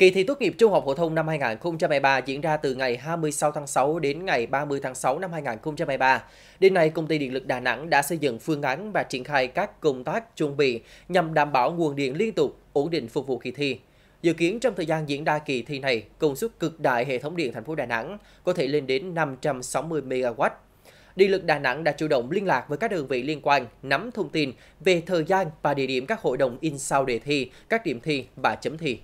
Kỳ thi tốt nghiệp trung học phổ thông năm 2023 diễn ra từ ngày 26 tháng 6 đến ngày 30 tháng 6 năm 2023. Đến nay, Công ty Điện lực Đà Nẵng đã xây dựng phương án và triển khai các công tác chuẩn bị nhằm đảm bảo nguồn điện liên tục, ổn định phục vụ kỳ thi. Dự kiến trong thời gian diễn ra kỳ thi này, công suất cực đại hệ thống điện thành phố Đà Nẵng có thể lên đến 560 MW. Điện lực Đà Nẵng đã chủ động liên lạc với các đơn vị liên quan, nắm thông tin về thời gian và địa điểm các hội đồng in sao đề thi, các điểm thi và chấm thi.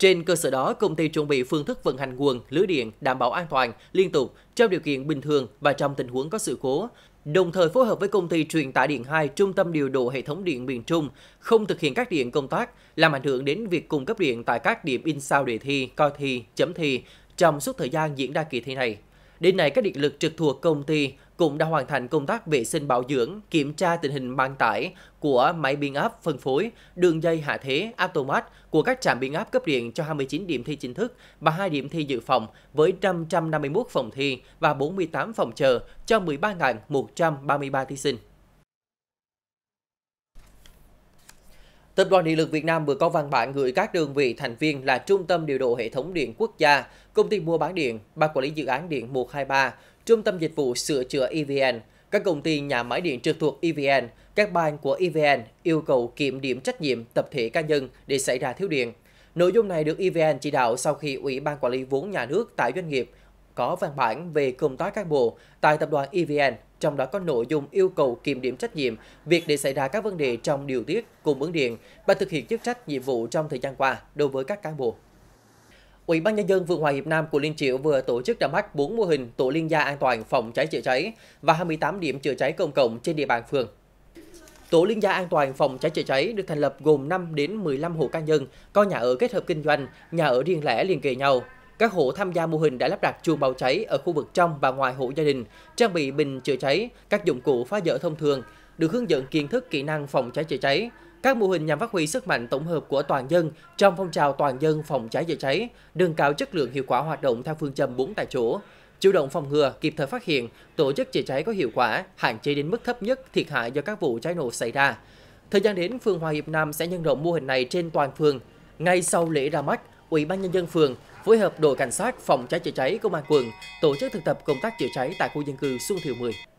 Trên cơ sở đó, công ty chuẩn bị phương thức vận hành nguồn, lưới điện đảm bảo an toàn, liên tục, trong điều kiện bình thường và trong tình huống có sự cố. Đồng thời phối hợp với công ty truyền tải điện 2 Trung tâm điều độ hệ thống điện miền Trung không thực hiện các điện công tác, làm ảnh hưởng đến việc cung cấp điện tại các điểm in sao đề thi, coi thi, chấm thi trong suốt thời gian diễn ra kỳ thi này. Đến nay, các điện lực trực thuộc công ty cũng đã hoàn thành công tác vệ sinh bảo dưỡng, kiểm tra tình hình mang tải của máy biến áp phân phối, đường dây hạ thế, automat của các trạm biến áp cấp điện cho 29 điểm thi chính thức và 2 điểm thi dự phòng với 551 phòng thi và 48 phòng chờ cho 13.133 thí sinh. Tập đoàn Điện lực Việt Nam vừa có văn bản gửi các đơn vị thành viên là Trung tâm Điều độ Hệ thống Điện Quốc gia, Công ty Mua bán Điện, Ban Quản lý Dự án Điện 123, Trung tâm Dịch vụ Sửa chữa EVN, các công ty nhà máy điện trực thuộc EVN, các ban của EVN yêu cầu kiểm điểm trách nhiệm tập thể cá nhân để xảy ra thiếu điện. Nội dung này được EVN chỉ đạo sau khi Ủy ban Quản lý vốn nhà nước tại doanh nghiệp có văn bản về công tác cán bộ tại tập đoàn EVN trong đó có nội dung yêu cầu kiểm điểm trách nhiệm, việc để xảy ra các vấn đề trong điều tiết, cung ứng điện và thực hiện chức trách nhiệm vụ trong thời gian qua đối với các cán bộ. Ủy ban nhân dân Vườn Hòa Hiệp Nam của Liên Triệu vừa tổ chức ra mắt 4 mô hình tổ liên gia an toàn phòng cháy chữa cháy và 28 điểm chữa cháy công cộng trên địa bàn phường. Tổ liên gia an toàn phòng cháy chữa cháy được thành lập gồm 5 đến 15 hộ cá nhân có nhà ở kết hợp kinh doanh, nhà ở riêng lẻ liền kề nhau, các hộ tham gia mô hình đã lắp đặt chuồng báo cháy ở khu vực trong và ngoài hộ gia đình, trang bị bình chữa cháy, các dụng cụ phá dỡ thông thường, được hướng dẫn kiến thức kỹ năng phòng cháy chữa cháy. Các mô hình nhằm phát huy sức mạnh tổng hợp của toàn dân trong phong trào toàn dân phòng cháy chữa cháy, nâng cao chất lượng hiệu quả hoạt động theo phương châm 4 tại chỗ, chủ động phòng ngừa, kịp thời phát hiện, tổ chức chữa cháy có hiệu quả, hạn chế đến mức thấp nhất thiệt hại do các vụ cháy nổ xảy ra. Thời gian đến, phường Hòa Hiệp Nam sẽ nhân rộng mô hình này trên toàn phường. Ngay sau lễ ra mắt, Ủy ban nhân dân phường phối hợp đội cảnh sát phòng cháy chữa cháy công an quận tổ chức thực tập công tác chữa cháy tại khu dân cư Xuân Thiều 10.